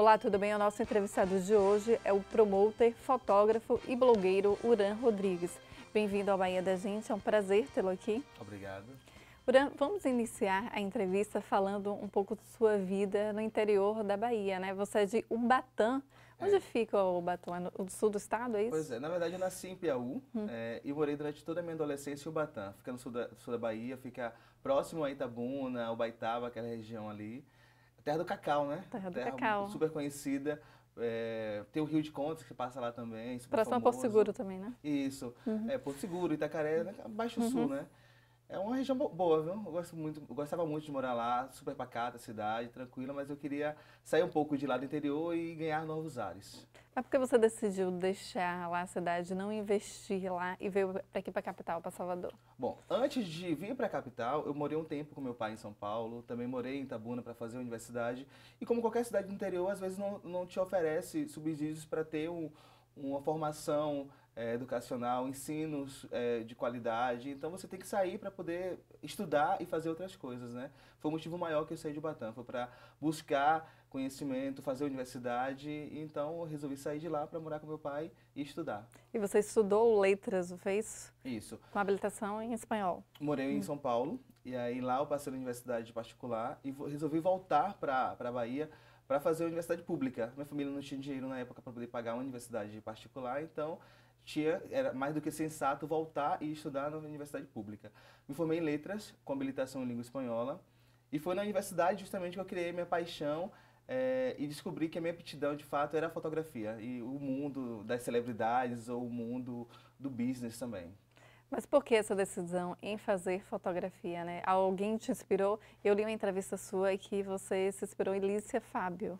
Olá, tudo bem? O nosso entrevistado de hoje é o promotor, fotógrafo e blogueiro Uran Rodrigues. Bem-vindo à Bahia da Gente, é um prazer tê-lo aqui. Obrigado. Uran, vamos iniciar a entrevista falando um pouco de sua vida no interior da Bahia, né? Você é de Ubatã. Onde é. fica o Ubatã? No sul do estado, é isso? Pois é, na verdade eu nasci em Piauí hum. é, e morei durante toda a minha adolescência em Ubatã. Fica no sul da, sul da Bahia, fica próximo a Itabuna, Ubaitaba, aquela região ali. Terra do Cacau, né? Terra do Terra é, Cacau. Super conhecida. É, tem o Rio de Contas que passa lá também. Próximo a Porto Seguro também, né? Isso. Uhum. É, Porto Seguro, Itacaré, né? Baixo uhum. Sul, né? É uma região boa, viu? Eu gosto muito, eu gostava muito de morar lá, super pacata, cidade, tranquila, mas eu queria sair um pouco de lá do interior e ganhar novos ares. Mas por que você decidiu deixar lá a cidade, não investir lá e veio aqui para a capital, para Salvador? Bom, antes de vir para a capital, eu morei um tempo com meu pai em São Paulo, também morei em Itabuna para fazer a universidade. E como qualquer cidade do interior, às vezes não, não te oferece subsídios para ter um, uma formação é, educacional, ensinos é, de qualidade. Então você tem que sair para poder estudar e fazer outras coisas, né? Foi o motivo maior que eu saí de Batam, foi para buscar conhecimento, fazer universidade. Então eu resolvi sair de lá para morar com meu pai e estudar. E você estudou letras, o fez? isso? Isso. Com habilitação em espanhol. Morei hum. em uhum. São Paulo e aí lá eu passei na universidade particular e resolvi voltar para a Bahia para fazer a universidade pública. Minha família não tinha dinheiro na época para poder pagar uma universidade particular, então tinha, era mais do que sensato voltar e estudar na universidade pública. Me formei em letras, com habilitação em língua espanhola, e foi na universidade justamente que eu criei minha paixão é, e descobri que a minha aptidão de fato era a fotografia e o mundo das celebridades ou o mundo do business também. Mas por que essa decisão em fazer fotografia, né? Alguém te inspirou? Eu li uma entrevista sua que você se inspirou em Lícia Fábio.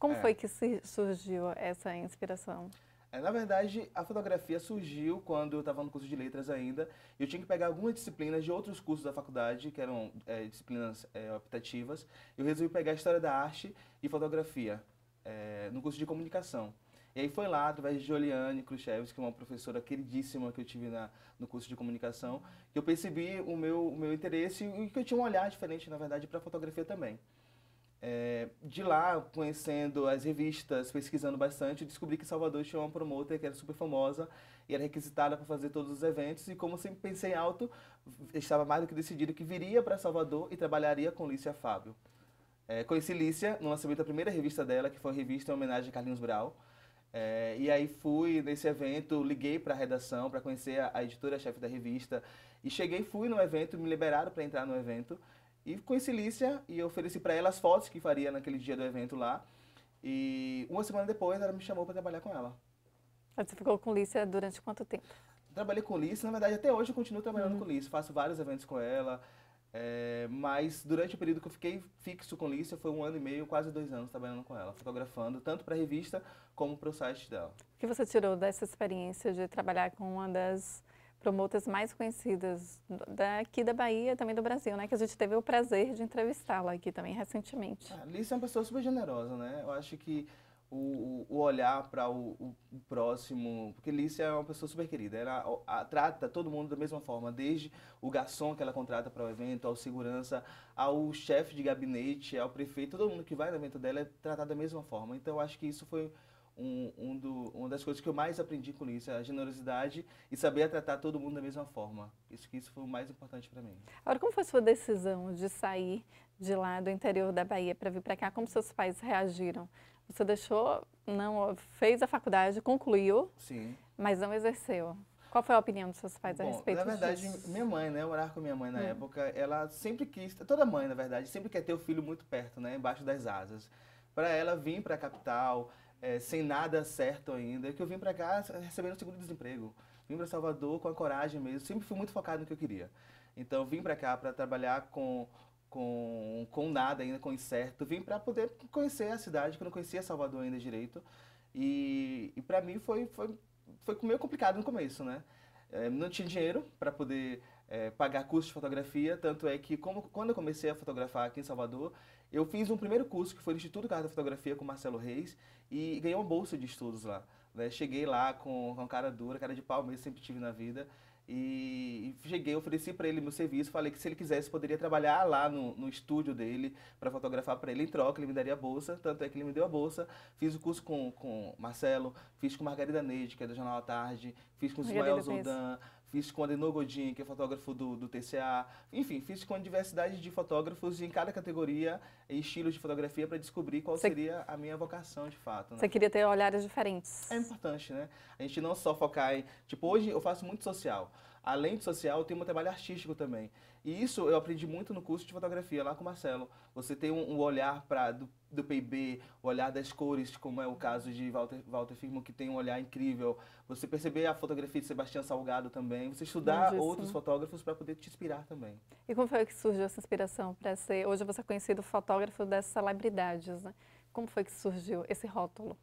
Como é. foi que surgiu essa inspiração? É, na verdade, a fotografia surgiu quando eu estava no curso de letras ainda. Eu tinha que pegar algumas disciplinas de outros cursos da faculdade, que eram é, disciplinas é, optativas. Eu resolvi pegar história da arte e fotografia é, no curso de comunicação. E aí foi lá, através de Juliane Khrushchevski, que é uma professora queridíssima que eu tive na, no curso de comunicação, que eu percebi o meu, o meu interesse e que eu tinha um olhar diferente, na verdade, para a fotografia também. É, de lá, conhecendo as revistas, pesquisando bastante, descobri que Salvador tinha uma promotora que era super famosa e era requisitada para fazer todos os eventos. E como sempre pensei alto, estava mais do que decidido que viria para Salvador e trabalharia com Lícia Fábio. É, conheci Lícia no lançamento da primeira revista dela, que foi uma revista em homenagem a Carlinhos Brau. É, e aí fui nesse evento, liguei para a redação para conhecer a, a editora-chefe da revista. E cheguei, fui no evento, me liberaram para entrar no evento. E conheci Lícia e ofereci para ela as fotos que faria naquele dia do evento lá. E uma semana depois ela me chamou para trabalhar com ela. Ah, você ficou com Lícia durante quanto tempo? Trabalhei com Lícia, na verdade até hoje eu continuo trabalhando uhum. com Lícia, faço vários eventos com ela. É, mas durante o período que eu fiquei fixo com Lícia, foi um ano e meio, quase dois anos trabalhando com ela, fotografando tanto para a revista como para o site dela. O que você tirou dessa experiência de trabalhar com uma das promotoras mais conhecidas daqui da Bahia, também do Brasil, né? Que a gente teve o prazer de entrevistá-la aqui também recentemente. É, a Alice é uma pessoa super generosa, né? Eu acho que o, o olhar para o, o, próximo, porque Lícia é uma pessoa super querida, ela a, a, trata todo mundo da mesma forma, desde o garçom que ela contrata para o evento, ao segurança, ao chefe de gabinete, ao prefeito, todo mundo que vai no evento dela é tratado da mesma forma. Então eu acho que isso foi um, um do, uma das coisas que eu mais aprendi com isso, é a generosidade e saber tratar todo mundo da mesma forma. Isso, isso foi o mais importante para mim. Agora, como foi a sua decisão de sair de lá do interior da Bahia para vir para cá? Como seus pais reagiram? Você deixou, não fez a faculdade, concluiu, Sim. mas não exerceu. Qual foi a opinião dos seus pais Bom, a respeito disso? Na verdade, disso? minha mãe, né? Eu morava com minha mãe na hum. época. Ela sempre quis, toda mãe, na verdade, sempre quer ter o filho muito perto, né? Embaixo das asas. Para ela vir para a capital, é, sem nada certo ainda, é que eu vim para cá recebendo segundo desemprego Vim para Salvador com a coragem mesmo, sempre fui muito focado no que eu queria. Então vim para cá para trabalhar com, com, com nada ainda, com incerto. Vim para poder conhecer a cidade, que eu não conhecia Salvador ainda direito. E, e para mim foi, foi, foi meio complicado no começo, né? É, não tinha dinheiro para poder é, pagar curso de fotografia, tanto é que como, quando eu comecei a fotografar aqui em Salvador, eu fiz um primeiro curso que foi no Instituto Casa da Fotografia com Marcelo Reis e ganhei uma bolsa de estudos lá. Né? Cheguei lá com, com cara dura, cara de pau mesmo, sempre tive na vida. E, e cheguei, ofereci para ele meu serviço, falei que se ele quisesse poderia trabalhar lá no, no estúdio dele para fotografar para ele em troca, ele me daria a bolsa, tanto é que ele me deu a bolsa. Fiz o curso com, com Marcelo, fiz com Margarida Neide, que é do Jornal à Tarde, fiz com Ismael Zordan. Pensa fiz com Adenor Godin, que é fotógrafo do, do TCA. Enfim, fiz com diversidade de fotógrafos em cada categoria e estilos de fotografia para descobrir qual Cê... seria a minha vocação de fato. Né? Você queria ter olhares diferentes. É importante, né? A gente não só focar em... Tipo, hoje eu faço muito social. Além de social, eu tenho um trabalho artístico também. E isso eu aprendi muito no curso de fotografia lá com o Marcelo. Você tem um, um olhar para do, do PIB, o olhar das cores, como é o caso de Walter, Walter Firmo, que tem um olhar incrível. Você perceber a fotografia de Sebastião Salgado também. Você estudar outros fotógrafos para poder te inspirar também. E como foi que surgiu essa inspiração para ser, hoje você é conhecido fotógrafo das celebridades, né? Como foi que surgiu esse rótulo?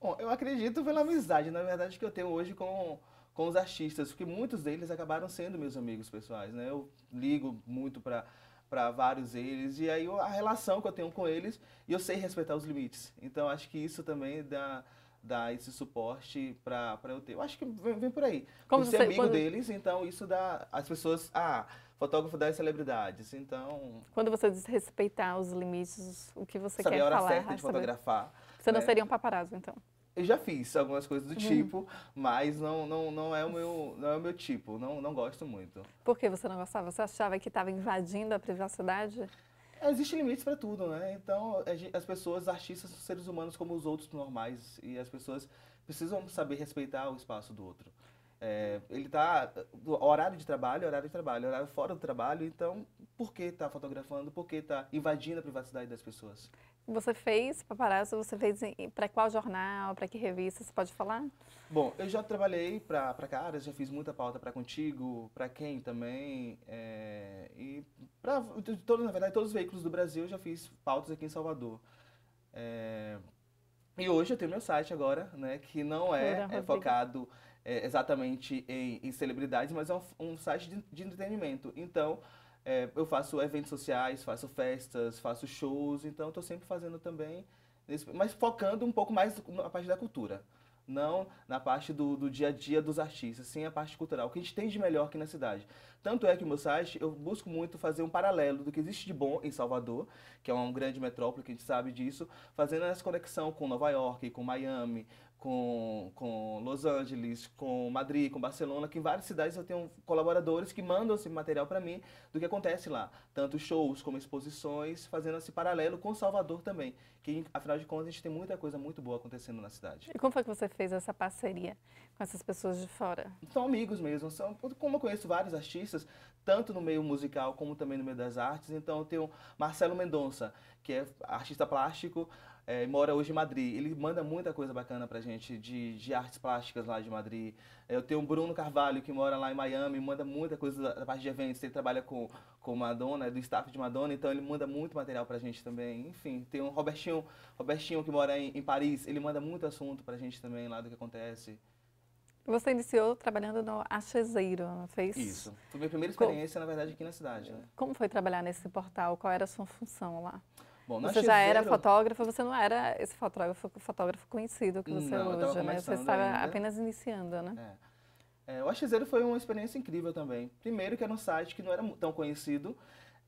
Bom, eu acredito pela amizade, na verdade, que eu tenho hoje com com os artistas, porque muitos deles acabaram sendo meus amigos pessoais, né? Eu ligo muito para para vários deles e aí a relação que eu tenho com eles e eu sei respeitar os limites. Então acho que isso também dá dá esse suporte para eu ter. Eu acho que vem, vem por aí. Como por ser sei, amigo quando... deles, então isso dá as pessoas, ah, fotógrafo das celebridades. Então, quando você desrespeitar os limites, o que você saber quer a hora falar, é certa de saber... fotografar. Você não né? seria um paparazzo, então eu já fiz algumas coisas do uhum. tipo, mas não, não, não, é o meu, não é o meu tipo, não, não gosto muito. Por que você não gostava? Você achava que estava invadindo a privacidade? Existem limites para tudo, né? Então, as pessoas, artistas, são seres humanos como os outros normais e as pessoas precisam saber respeitar o espaço do outro. É, ele tá horário de trabalho, horário de trabalho, horário fora do trabalho, então por que tá fotografando, por que tá invadindo a privacidade das pessoas? Você fez paparazzo, você fez para qual jornal, para que revista, você pode falar? Bom, eu já trabalhei para caras, já fiz muita pauta para Contigo, para Quem também, é, e para todos, na verdade, todos os veículos do Brasil eu já fiz pautas aqui em Salvador. É, e hoje eu tenho meu site agora, né, que não é, é focado é, exatamente em, em, celebridades, mas é um, um site de, de, entretenimento. Então, é, eu faço eventos sociais, faço festas, faço shows, então estou sempre fazendo também, nesse, mas focando um pouco mais na parte da cultura. Não na parte do, do dia a dia dos artistas, sim a parte cultural, o que a gente tem de melhor aqui na cidade. Tanto é que o meu site, eu busco muito fazer um paralelo do que existe de bom em Salvador, que é uma grande metrópole, que a gente sabe disso, fazendo essa conexão com Nova York, com Miami, com, com Los Angeles, com Madrid, com Barcelona, que em várias cidades eu tenho colaboradores que mandam esse material para mim do que acontece lá, tanto shows como exposições, fazendo esse paralelo com Salvador também, que afinal de contas a gente tem muita coisa muito boa acontecendo na cidade. E como foi que você fez essa parceria com essas pessoas de fora? São amigos mesmo, são, como eu conheço vários artistas, tanto no meio musical como também no meio das artes, então eu tenho Marcelo Mendonça, que é artista plástico, é, mora hoje em Madrid. Ele manda muita coisa bacana pra gente de, de artes plásticas lá de Madrid. Eu tenho o Bruno Carvalho, que mora lá em Miami, manda muita coisa da parte de eventos. Ele trabalha com, com Madonna, é do staff de Madonna, então ele manda muito material pra gente também. Enfim, tem o Robertinho, Robertinho que mora em, em Paris, ele manda muito assunto pra gente também lá do que acontece. Você iniciou trabalhando no Achezeiro, não fez? Isso. Foi minha primeira experiência, na verdade, aqui na cidade. Né? Como foi trabalhar nesse portal? Qual era a sua função lá? Bom, você já era fotógrafo, você não era esse fotógrafo, fotógrafo conhecido que você não, hoje, né? Você estava ainda. apenas iniciando, né? É. É, o AXZero foi uma experiência incrível também. Primeiro que era um site que não era tão conhecido,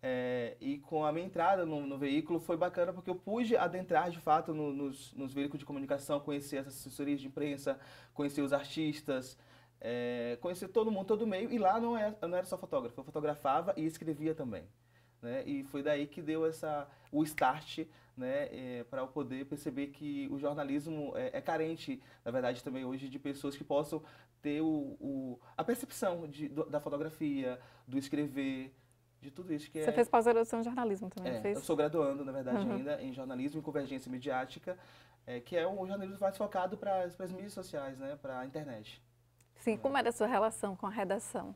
é, e com a minha entrada no, no, veículo foi bacana porque eu pude adentrar de fato no, nos, nos, veículos de comunicação, conhecer as assessorias de imprensa, conhecer os artistas, é, conhecer todo mundo, todo meio. E lá não é, era, não era só fotógrafo, eu fotografava e escrevia também. Né? E foi daí que deu essa, o start né, é, para eu poder perceber que o jornalismo é, é, carente, na verdade, também hoje, de pessoas que possam ter o, o a percepção de, do, da fotografia, do escrever, de tudo isso que Você é... fez pós-graduação em jornalismo também, é, fez? Eu sou graduando, na verdade, uhum. ainda em jornalismo e convergência midiática, é, que é um jornalismo mais focado para as mídias sociais, né, para a internet. Sim, como era a sua relação com a redação?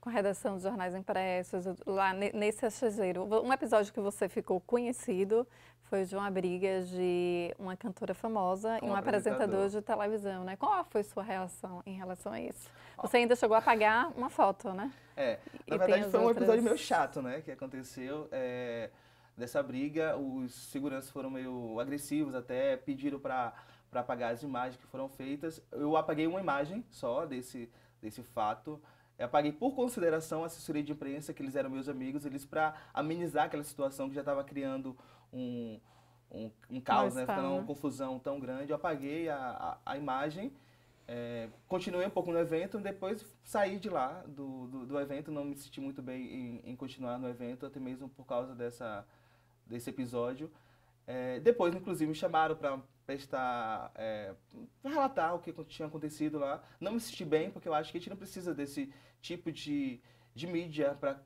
com a redação dos jornais impressos, lá nesse achezeiro. Um episódio que você ficou conhecido foi de uma briga de uma cantora famosa e um apresentador. apresentador. de televisão, né? Qual foi sua reação em relação a isso? Você ainda chegou a pagar uma foto, né? É, na e verdade foi um outras... episódio meio chato, né, que aconteceu. É, dessa briga, os seguranças foram meio agressivos até, pediram para apagar as imagens que foram feitas. Eu apaguei uma imagem só desse, desse fato, eu paguei por consideração a assessoria de imprensa, que eles eram meus amigos, eles para amenizar aquela situação que já estava criando um, um, um caos, né? Ficando uma confusão tão grande. Eu apaguei a, a, a imagem, é, continuei um pouco no evento, depois saí de lá do, do, do evento, não me senti muito bem em, em, continuar no evento, até mesmo por causa dessa, desse episódio. É, depois, inclusive, me chamaram para para estar é, relatar o que tinha acontecido lá. Não me senti bem, porque eu acho que a gente não precisa desse tipo de, de mídia para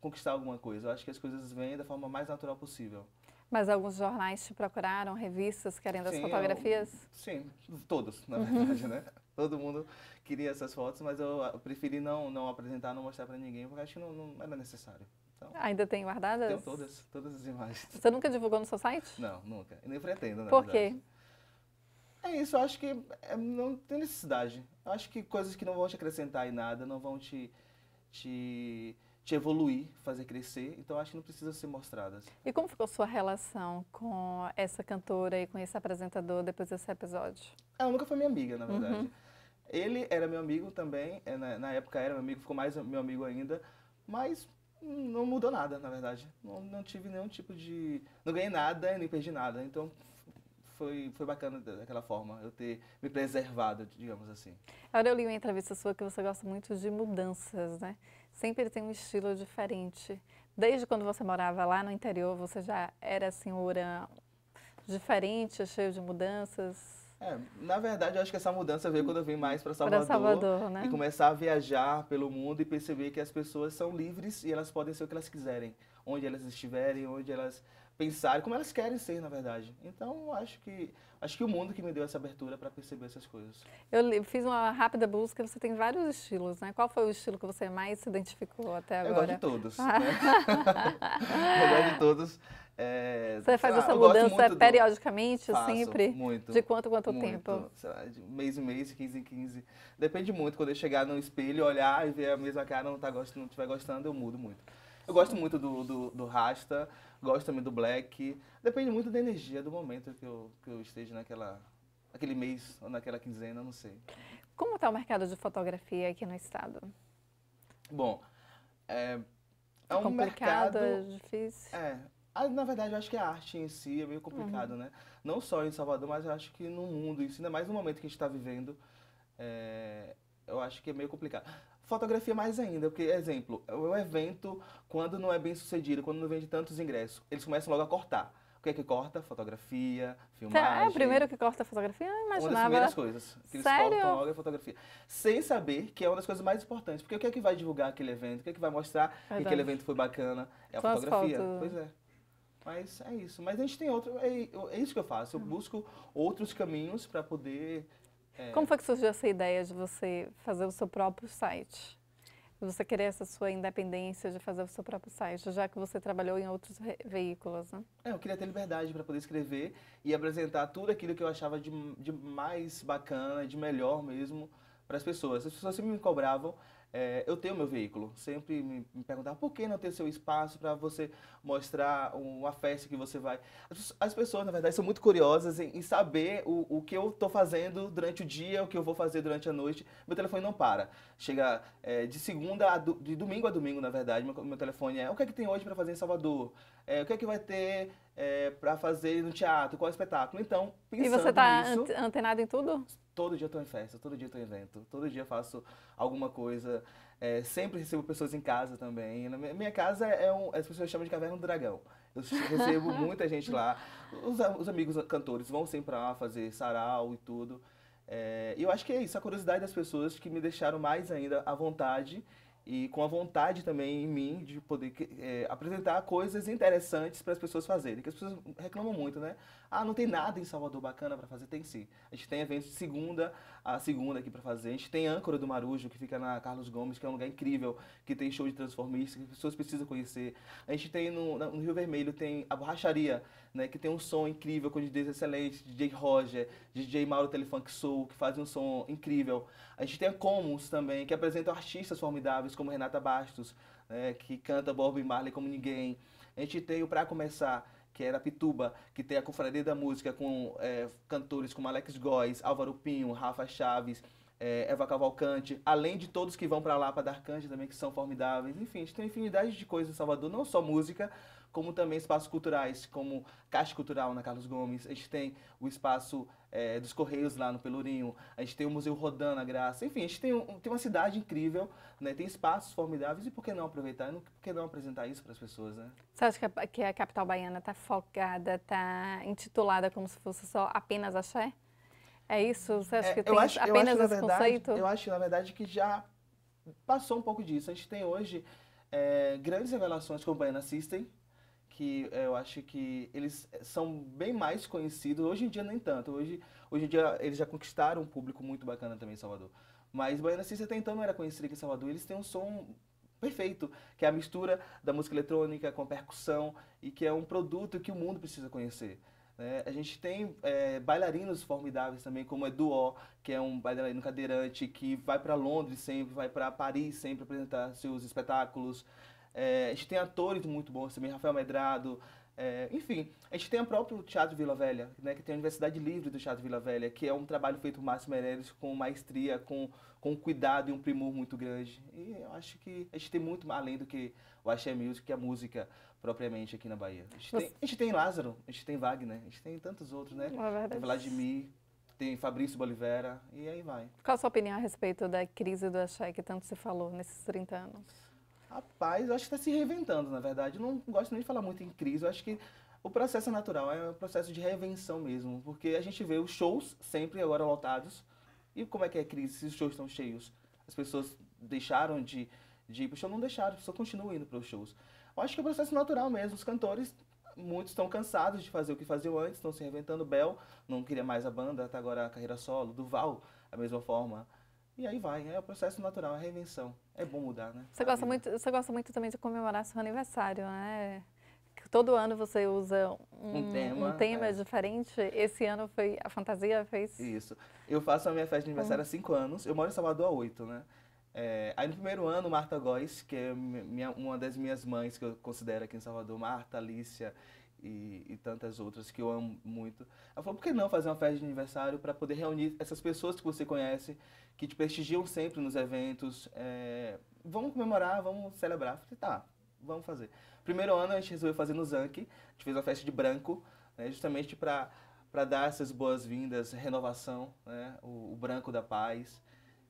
conquistar alguma coisa. Eu acho que as coisas vêm da forma mais natural possível. Mas alguns jornais te procuraram, revistas querendo sim, as fotografias? Eu, sim, todos, na uhum. verdade, né? Todo mundo queria essas fotos, mas eu preferi não, não apresentar, não mostrar para ninguém, porque acho que não, não era necessário. Então, Ainda tem guardadas? Tenho todas, todas as imagens. Você nunca divulgou no seu site? Não, nunca. Eu nem pretendo, na Por verdade. Por quê? É isso, eu acho que eh, não tem necessidade. Eu acho que coisas que não vão te acrescentar em nada, não vão te, te, te evoluir, fazer crescer, então acho que não precisa ser mostradas. Assim. E como ficou sua relação com essa cantora e com esse apresentador depois desse episódio? Ela nunca foi minha amiga, na uhum. verdade. Uhum. Ele era meu amigo também, eh, na, na, época era meu amigo, ficou mais meu amigo ainda, mas não mudou nada, na verdade. Não, não tive nenhum tipo de. Não ganhei nada, nem perdi nada. Então foi, foi bacana daquela forma, eu ter me preservado, digamos assim. Agora eu li uma entrevista sua que você gosta muito de mudanças, né? Sempre tem um estilo diferente. Desde quando você morava lá no interior, você já era senhora assim, diferente, cheio de mudanças? É, na verdade, eu acho que essa mudança veio quando eu vim mais para Salvador, Salvador né? e começar a viajar pelo mundo e perceber que as pessoas são livres e elas podem ser o que elas quiserem, onde elas estiverem, onde elas pensarem como elas querem ser, na verdade. Então, acho que acho que o mundo que me deu essa abertura para perceber essas coisas. Eu fiz uma rápida busca, você tem vários estilos, né? Qual foi o estilo que você mais se identificou até agora? Eu gosto de todos. né? eu gosto de todos. É, você faz essa mudança periodicamente, do... Assim, sempre? Muito. De quanto quanto muito, tempo? Sei lá, de mês em mês, 15 em 15. Depende muito. Quando eu chegar no espelho, olhar e ver a mesma cara, não, tá não estiver gostando, eu mudo muito. Eu gosto muito do, do, do Rasta, gosto também do Black. Depende muito da energia, do momento que eu, que eu esteja naquela, naquele mês ou naquela quinzena, não sei. Como está o mercado de fotografia aqui no estado? Bom, é, é, um tá complicado, mercado... É difícil? É. Na verdade, eu acho que a arte em si é meio complicado, uhum. né? Não só em Salvador, mas eu acho que no mundo, isso ainda mais no momento que a gente está vivendo, é, eu acho que é meio complicado fotografia mais ainda, porque, exemplo, o é evento, quando não é bem sucedido, quando não vende tantos ingressos, eles começam logo a cortar. O que é que corta? Fotografia, filmagem. Tá, é o primeiro que corta a fotografia? Eu imaginava. Uma das primeiras coisas. Que eles Sério? cortam logo a é fotografia. Sem saber que é uma das coisas mais importantes. Porque o que é que vai divulgar aquele evento? O que é que vai mostrar Verdade. que aquele evento foi bacana? É a Só fotografia. Pois é. Mas é isso. Mas a gente tem outro. é, é isso que eu faço. Eu hum. busco outros caminhos para poder é... Como foi que surgiu essa ideia de você fazer o seu próprio site? Você querer essa sua independência de fazer o seu próprio site, já que você trabalhou em outros veículos, né? É, eu queria ter liberdade para poder escrever e apresentar tudo aquilo que eu achava de, de mais bacana, de melhor mesmo para as pessoas. As pessoas sempre me cobravam é, eu tenho meu veículo. Sempre me, me por que não ter seu espaço para você mostrar uma festa que você vai. As, as pessoas, na verdade, são muito curiosas em, em saber o, o que eu estou fazendo durante o dia, o que eu vou fazer durante a noite. Meu telefone não para. Chega é, de segunda, a do, de domingo a domingo, na verdade, meu, meu telefone é o que é que tem hoje para fazer em Salvador? é, o que é que vai ter é, para fazer no teatro, qual é espetáculo. Então, pensando nisso... E você está antenado em tudo? Todo dia estou em festa, todo dia estou em evento, todo dia faço alguma coisa. É, sempre recebo pessoas em casa também. Na minha casa, é, é um, as pessoas chamam de caverna do dragão. Eu recebo muita gente lá. Os, os, amigos cantores vão sempre lá fazer sarau e tudo. É, e eu acho que é isso, a curiosidade das pessoas que me deixaram mais ainda à vontade e com a vontade também em mim de poder é, apresentar coisas interessantes para as pessoas fazerem, que as pessoas reclamam muito, né? Ah, não tem nada em Salvador bacana para fazer, tem sim. A gente tem eventos de segunda a segunda aqui para fazer. A gente tem Âncora do Marujo, que fica na Carlos Gomes, que é um lugar incrível, que tem show de transformistas, que as pessoas precisam conhecer. A gente tem no, no Rio Vermelho, tem a Borracharia, né, que tem um som incrível com DJs excelentes, DJ Roger, DJ Mauro Telefunk Soul, que faz um som incrível. A gente tem a Commons também, que apresenta artistas formidáveis como Renata Bastos, né, que canta Bob Marley como ninguém. A gente tem o Pra Começar, que era é Pituba, que tem a Confraria da Música com é, cantores como Alex Góes, Álvaro Pinho, Rafa Chaves, é, Eva Cavalcante, além de todos que vão para lá, para Darcante também, que são formidáveis. Enfim, a gente tem infinidade de coisas em Salvador, não só música, como também espaços culturais, como Caixa Cultural na né, Carlos Gomes, a gente tem o espaço é, dos Correios lá no Pelourinho, a gente tem o Museu Rodan na Graça, enfim, a gente tem, um, tem uma cidade incrível, né? tem espaços formidáveis e por que não aproveitar, e por que não apresentar isso para as pessoas, né? Você acha que a, capital baiana está focada, está intitulada como se fosse só apenas axé? É isso? Você acha é, que tem acho, apenas acho, esse verdade, conceito? Eu acho, na verdade, que já passou um pouco disso. A gente tem hoje é, grandes revelações o Baiana System, que é, eu acho que eles é, são bem mais conhecidos. Hoje em dia, nem tanto. Hoje, hoje em dia, eles já conquistaram um público muito bacana também em Salvador. Mas Baiana System até então não era conhecido aqui em Salvador. Eles têm um som perfeito, que é a mistura da música eletrônica com a percussão e que é um produto que o mundo precisa conhecer. Né? A gente tem é, bailarinos formidáveis também, como Edu O, que é um bailarino cadeirante que vai para Londres sempre, vai para Paris sempre apresentar seus espetáculos. É, a gente tem atores muito bons também, Rafael Medrado, é, enfim, a gente tem o próprio Teatro Vila Velha, né, que tem a Universidade Livre do Teatro Vila Velha, que é um trabalho feito por Márcio Meirelles com maestria, com, com cuidado e um primor muito grande. E eu acho que a gente tem muito além do que o Axé Music, que é a música propriamente aqui na Bahia. A gente, Você... tem, a gente tem Lázaro, a gente tem Wagner, a gente tem tantos outros, né? É tem Vladimir, tem Fabrício Bolivera, e aí vai. Qual a sua opinião a respeito da crise do Axé que tanto se falou nesses 30 anos? Rapaz, eu acho que está se reinventando, na verdade. Eu não gosto nem de falar muito em crise, eu acho que o processo é natural, é um processo de reinvenção mesmo, porque a gente vê os shows sempre agora lotados. E como é que é a crise se os shows estão cheios? As pessoas deixaram de, de ir para o show? Não deixaram, as pessoas continuam indo para os shows. Eu acho que é um processo natural mesmo, os cantores muitos estão cansados de fazer o que faziam antes, estão se reinventando. Bel não queria mais a banda, está agora a carreira solo. Duval, da mesma forma. E aí vai, é o processo natural, é a reinvenção. É bom mudar, né? Você gosta, muito, você gosta muito também de comemorar seu aniversário, né? Todo ano você usa um, um tema, um tema é. diferente. Esse ano foi a fantasia, fez? Isso. Eu faço a minha festa de aniversário hum. há cinco anos. Eu moro em Salvador há oito, né? É, aí no primeiro ano, Marta Góes, que é minha, uma das minhas mães que eu considero aqui em Salvador, Marta, Alícia e, e, tantas outras que eu amo muito, ela falou, por que não fazer uma festa de aniversário para poder reunir essas pessoas que você conhece, que te prestigiam sempre nos eventos. É, vamos comemorar, vamos celebrar. Falei, tá, vamos fazer. Primeiro ano a gente resolveu fazer no Zank, a gente fez uma festa de branco, né, justamente para para dar essas boas-vindas, renovação, né, o, o, branco da paz.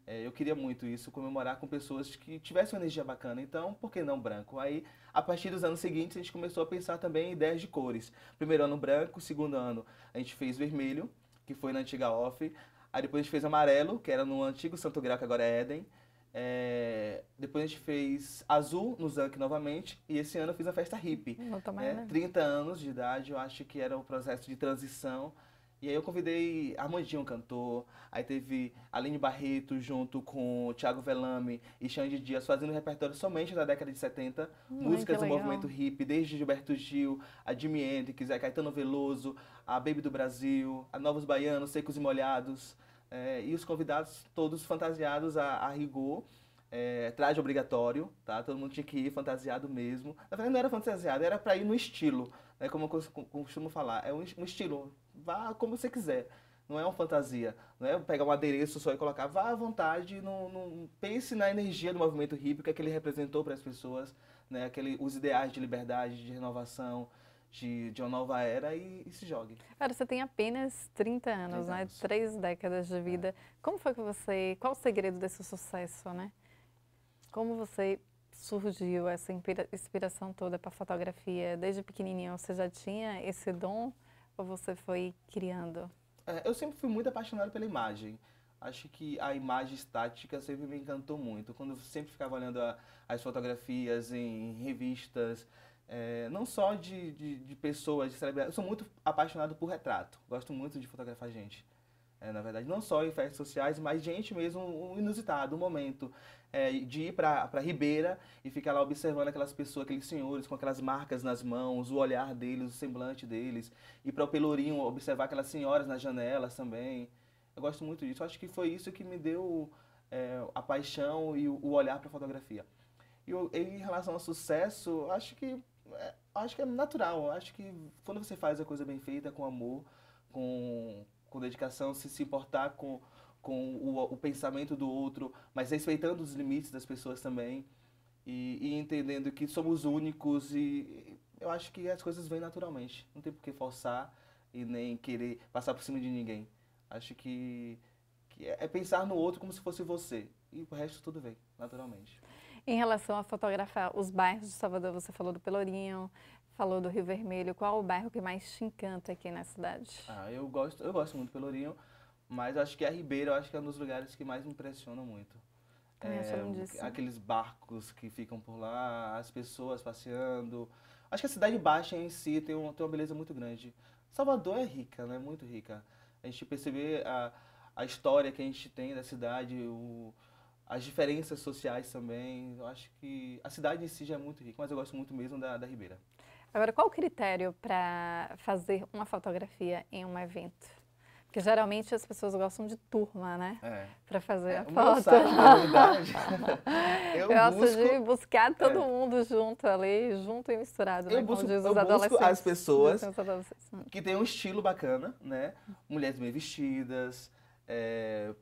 É, eu queria muito isso, comemorar com pessoas que tivessem uma energia bacana, então por que não branco? Aí, a partir dos anos seguintes, a gente começou a pensar também em ideias de cores. Primeiro ano branco, segundo ano a gente fez vermelho, que foi na antiga off, Aí depois a gente fez Amarelo, que era no antigo Santo Grau, que agora é Éden. É... Depois a gente fez Azul no Zank novamente. E esse ano eu fiz a festa hippie. Não mais, né? 30 anos de idade, eu acho que era um processo de transição e aí eu convidei Armandinho, cantor. Aí teve Aline Barreto junto com Thiago Velame e Xande Dias fazendo repertório somente da década de 70. Hum, músicas do movimento hip, desde Gilberto Gil, a Jimi Hendrix, a Caetano Veloso, a Baby do Brasil, a Novos Baianos, Secos e Molhados. É, e os convidados todos fantasiados a, a rigor. É, traje obrigatório, tá? Todo mundo tinha que ir fantasiado mesmo. Na verdade não era fantasiado, era para ir no estilo. É como eu costumo falar, é um, estilo, vá como você quiser não é uma fantasia, não é pegar um adereço só e colocar, vá à vontade, não, não pense na energia do movimento hippie, que, é que ele representou para as pessoas, né, aquele, os ideais de liberdade, de renovação, de, de uma nova era e, e se jogue. Cara, você tem apenas 30 anos, né, três décadas de é. vida, é. como foi que você, qual o segredo desse sucesso, né? Como você surgiu essa inspiração toda para fotografia desde pequenininho? Você já tinha esse dom ou você foi criando? É, eu sempre fui muito apaixonado pela imagem. Acho que a imagem estática sempre me encantou muito. Quando eu sempre ficava olhando a, as fotografias em revistas, é, não só de, de, de pessoas, de celebridades. Eu sou muito apaixonado por retrato. Gosto muito de fotografar gente. É, na verdade, não só em festas sociais, mas gente mesmo, um inusitado, um momento é, de ir para Ribeira e ficar lá observando aquelas pessoas, aqueles senhores com aquelas marcas nas mãos, o olhar deles, o semblante deles, ir para o Pelourinho observar aquelas senhoras nas janelas também. Eu gosto muito disso. acho que foi isso que me deu é, a paixão e o, o olhar para a fotografia. E eu, em relação ao sucesso, acho que é, acho que é natural. Acho que quando você faz a coisa bem feita, com amor, com com dedicação, se se importar com, com o, o pensamento do outro, mas respeitando os limites das pessoas também e, e entendendo que somos únicos e eu acho que as coisas vêm naturalmente. Não tem por que forçar e nem querer passar por cima de ninguém. Acho que, que é, é pensar no outro como se fosse você. E o resto tudo vem, naturalmente. Em relação a fotografar os bairros de Salvador, você falou do Pelourinho, falou do Rio Vermelho, qual o bairro que mais te encanta aqui na cidade? Ah, eu gosto, eu gosto muito do Pelourinho, mas acho que a Ribeira, eu acho que é um dos lugares que mais me impressiona muito. É, é aqueles barcos que ficam por lá, as pessoas passeando. Acho que a cidade baixa em si tem, um, tem uma beleza muito grande. Salvador é rica, né? Muito rica. A gente percebe a, a história que a gente tem da cidade, o, as diferenças sociais também. Eu acho que a cidade em si já é muito rica, mas eu gosto muito mesmo da, da Ribeira. Agora, qual o critério para fazer uma fotografia em um evento? Porque geralmente as pessoas gostam de turma, né? É. Para fazer é, a foto. eu gosto busco... de buscar todo é. mundo junto ali, junto e misturado, eu né? Busco, diz os eu adolescentes. Busco as pessoas hum. que têm um estilo bacana, né? Mulheres bem vestidas, é,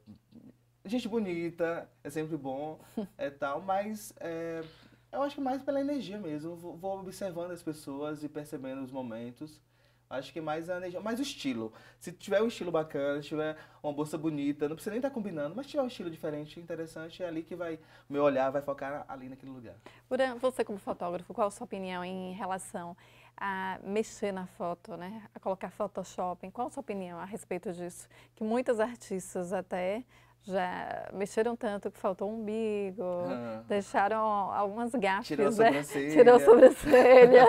gente bonita, é sempre bom, é tal, mas é, eu acho que mais pela energia mesmo. Vou observando as pessoas e percebendo os momentos. Acho que mais a energia, mais o estilo. Se tiver um estilo bacana, se tiver uma bolsa bonita, não precisa nem estar tá combinando, mas tiver um estilo diferente, interessante, é ali que vai meu olhar vai focar ali naquele lugar. Buran, você como fotógrafo, qual a sua opinião em relação a mexer na foto, né? A colocar Photoshop? Qual a sua opinião a respeito disso? Que muitas artistas até já mexeram tanto que faltou o umbigo, ah. deixaram algumas gafes, Tirou né? sobrancelha. Tirou sobrancelha.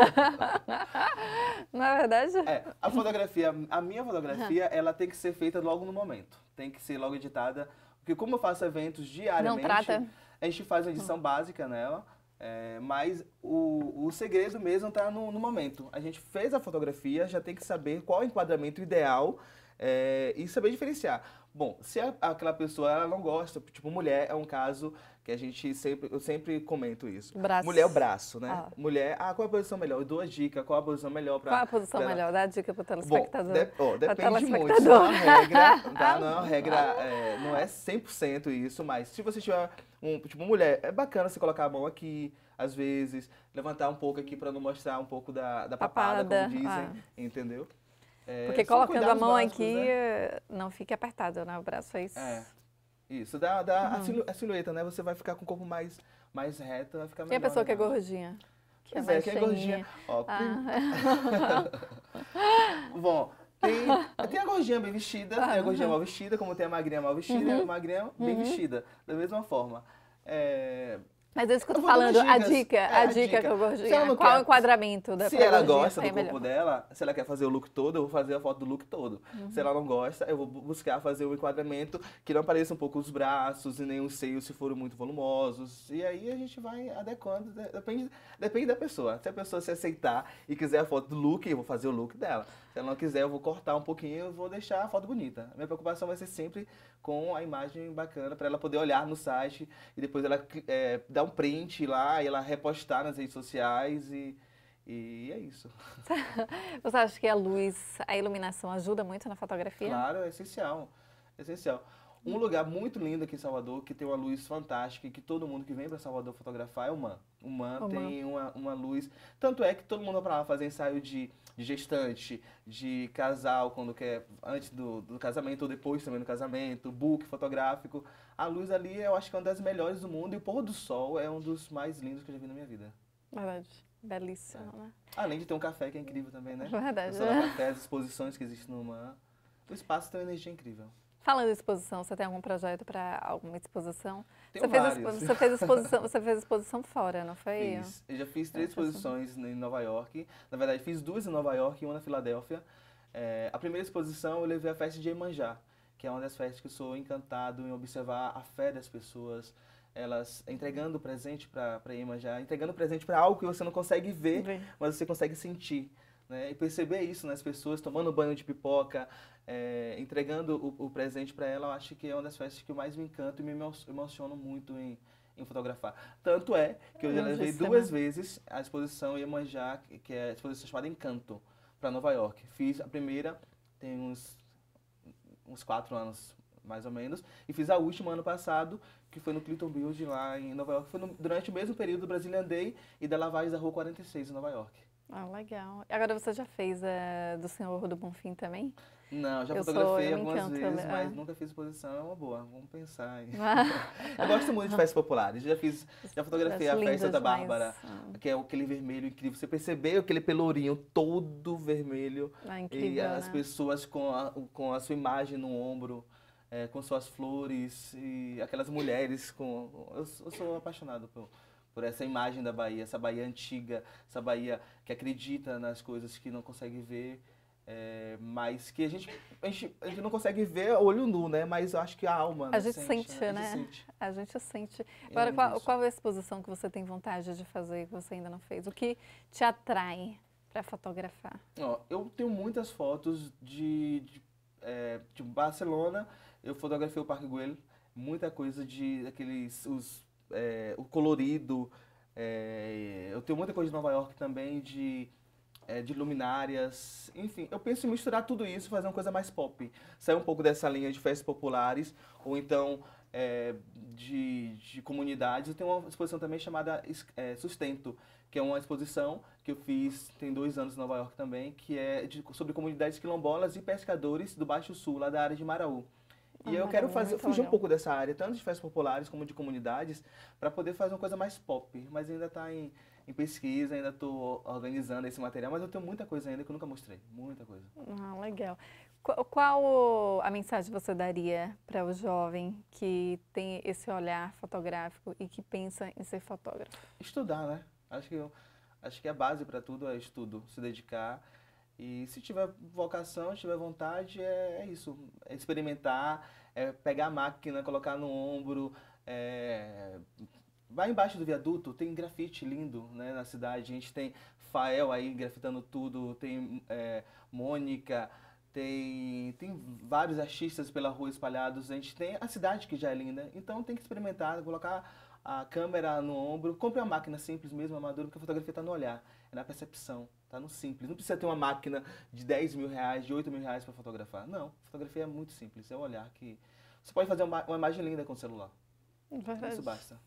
Na verdade... É, a fotografia, a minha fotografia, ela tem que ser feita logo no momento. Tem que ser logo editada, porque como eu faço eventos diariamente... Não trata... A gente faz uma edição hum. básica nela, é, mas o, o segredo mesmo está no, no momento. A gente fez a fotografia, já tem que saber qual é o enquadramento ideal é, e saber diferenciar. Bom, se a, aquela pessoa ela não gosta, tipo, mulher é um caso que a gente sempre, eu sempre comento isso. Braço. Mulher é o braço, né? Ah. Mulher, ah, qual é a posição melhor? Eu dou a dica, qual é a posição melhor para Qual é a posição pra... melhor? Dá a dica pro telespectador. Bom, de, oh, depende muito, não é tá? uma regra, tá? Não é uma regra, é, não é 100% isso, mas se você tiver, um, tipo, mulher, é bacana você colocar a mão aqui, às vezes, levantar um pouco aqui para não mostrar um pouco da, da papada, papada como dizem, ah. entendeu? É, Porque colocando a mão básicos, aqui né? não fica apertado, né? O braço é isso. É. Isso, dá, dá a, uhum. silhu a, silhueta, né? Você vai ficar com o corpo mais, mais reto, vai ficar melhor. E a pessoa né? que é gordinha? Que pois é, é que é, é gordinha. Ó, ah. Bom, tem, tem a gordinha bem vestida, ah, tem a gordinha mal vestida, como tem a magrinha mal vestida, uhum. e a magrinha bem uhum. vestida, da mesma forma. É, mas isso que eu tô eu falando, a dica, é, a, a dica, que eu gosto Qual o enquadramento da Se ela gosta do é corpo melhor. dela, se ela quer fazer o look todo, eu vou fazer a foto do look todo. Uhum. Se ela não gosta, eu vou buscar fazer o enquadramento que não apareça um pouco os braços e nem os seios se forem muito volumosos. E aí a gente vai adequando, depende, depende da pessoa. Se a pessoa se aceitar e quiser a foto do look, eu vou fazer o look dela. Se ela não quiser, eu vou cortar um pouquinho, eu vou deixar a foto bonita. A minha preocupação vai ser sempre com a imagem bacana para ela poder olhar no site e depois ela é, dar um print lá e ela repostar nas redes sociais e, e é isso. Você acha que a luz, a iluminação ajuda muito na fotografia? Claro, é essencial. É essencial. Um lugar muito lindo aqui em Salvador, que tem uma luz fantástica e que todo mundo que vem para Salvador fotografar é o MAN. O MAN o tem Man. Uma, uma luz. Tanto é que todo mundo vai para lá fazer ensaio de, de, gestante, de casal, quando quer, antes do, do casamento ou depois também do casamento, book fotográfico. A luz ali eu acho que é uma das melhores do mundo e o pôr do sol é um dos mais lindos que eu já vi na minha vida. Verdade. Belíssimo, é. né? Além de ter um café que é incrível também, né? Verdade. Né? Café, as exposições que existem no MAN. O espaço tem uma energia incrível. Falando em exposição, você tem algum projeto para alguma exposição? você, vários. fez, você fez exposição, você fez exposição fora, não foi? Fiz. Eu já fiz três é exposições assim. em Nova York. Na verdade, fiz duas em Nova York e uma na Filadélfia. É, a primeira exposição eu levei a festa de Emanjá, que é uma das festas que eu sou encantado em observar a fé das pessoas, elas entregando presente para Emanjá, entregando presente para algo que você não consegue ver, mas você consegue sentir. Né? E perceber isso nas pessoas tomando banho de pipoca, é, entregando o, o presente para ela, eu acho que é uma das festas que eu mais me encanto e me emociono muito em, em fotografar. Tanto é que eu já levei duas vezes a exposição Iemanjá, que é a exposição chamada Encanto, para Nova York. Fiz a primeira, tem uns, uns quatro anos mais ou menos, e fiz a última ano passado, que foi no Clinton Build lá em Nova York. Foi no, durante o mesmo período do Brazilian Day e da lavagem da Rua 46 em Nova York. Ah, legal. Agora você já fez a eh, do Senhor do Bonfim também? Não, já eu fotografei sou, algumas encanto, vezes, é. mas nunca fiz exposição. É uma boa, vamos pensar. Ah. eu gosto muito de festas populares. Já fiz, já fotografei a festa da Bárbara, mas... Ah. que é aquele vermelho incrível. Você percebeu aquele pelourinho todo vermelho ah, incrível, e as né? pessoas com a, com a sua imagem no ombro. É, com suas flores e aquelas mulheres com. Eu, eu sou apaixonado por, por essa imagem da Bahia, essa Bahia antiga, essa Bahia que acredita nas coisas que não consegue ver, é, mas que a gente, a gente, a gente não consegue ver olho nu, né? Mas eu acho que a alma a gente sente, né? sente né? A gente né? sente. A gente sente. Agora, é qual, qual é a exposição que você tem vontade de fazer que você ainda não fez? O que te atrai para fotografar? Ó, eu tenho muitas fotos de, de, é, de tipo, Barcelona. Eu fotografei o Parque Güell, muita coisa de aqueles os é, o colorido. É, eu tenho muita coisa de Nova York também, de, é, de luminárias. Enfim, eu penso em misturar tudo isso fazer uma coisa mais pop. Sair um pouco dessa linha de festas populares, ou então de, de, comunidades. Eu tenho uma exposição também chamada Sustento, que é uma exposição que eu fiz tem dois anos em Nova York também, que é de, sobre comunidades quilombolas e pescadores do Baixo Sul, lá da área de Maraú. E ah, eu quero fazer, fugir legal. um pouco dessa área, tanto de festas populares como de comunidades, para poder fazer uma coisa mais pop. Mas ainda está em, em, pesquisa, ainda estou organizando esse material, mas eu tenho muita coisa ainda que eu nunca mostrei. Muita coisa. Ah, legal. Qual, qual a mensagem você daria para o jovem que tem esse olhar fotográfico e que pensa em ser fotógrafo? Estudar, né? Acho que, eu, acho que a base para tudo é estudo, se dedicar e se tiver vocação, se tiver vontade, é, é isso. É experimentar, é pegar a máquina, colocar no ombro, é... Vai embaixo do viaduto, tem grafite lindo né, na cidade. A gente tem Fael aí grafitando tudo, tem é, Mônica, tem, tem vários artistas pela rua espalhados. A gente tem a cidade que já é linda, então tem que experimentar, colocar a câmera no ombro. Compre uma máquina simples mesmo, amadora, porque a fotografia está no olhar, é na percepção. Tá no simples. Não precisa ter uma máquina de 10 mil reais, de 8 mil reais para fotografar. Não, fotografia é muito simples. É um olhar que. Você pode fazer uma, uma imagem linda com o celular. Então, Verdade. Isso basta.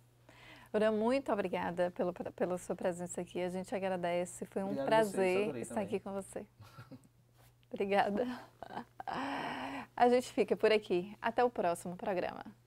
Ora, muito obrigada pelo, pela sua presença aqui. A gente agradece. Foi um Obrigado prazer você, estar também. aqui com você. obrigada. A gente fica por aqui. Até o próximo programa.